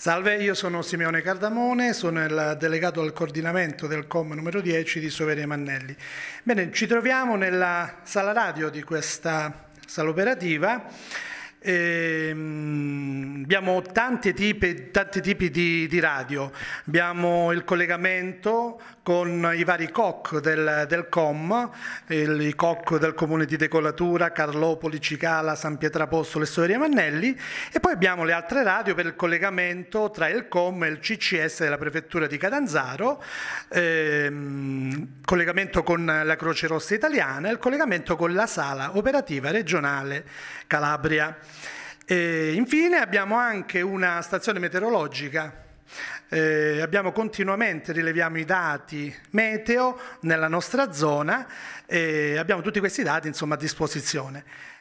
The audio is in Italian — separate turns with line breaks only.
Salve, io sono Simeone
Cardamone, sono il delegato al coordinamento del COM numero 10 di Sovere Mannelli. Bene, ci troviamo nella sala radio di questa sala operativa. E, ehm, abbiamo tanti tipi, tanti tipi di, di, radio, abbiamo il collegamento con i vari COC del, del COM, il, i COC del comune di Decolatura, Carlopoli, Cicala, San Pietrapostolo Le Soveria Mannelli e poi abbiamo le altre radio per il collegamento tra il COM e il CCS della prefettura di Catanzaro, ehm, collegamento con la Croce Rossa Italiana e il collegamento con la sala operativa regionale Calabria. E infine abbiamo anche una stazione meteorologica eh, abbiamo continuamente, rileviamo i dati meteo nella nostra zona
e abbiamo tutti questi dati insomma, a disposizione.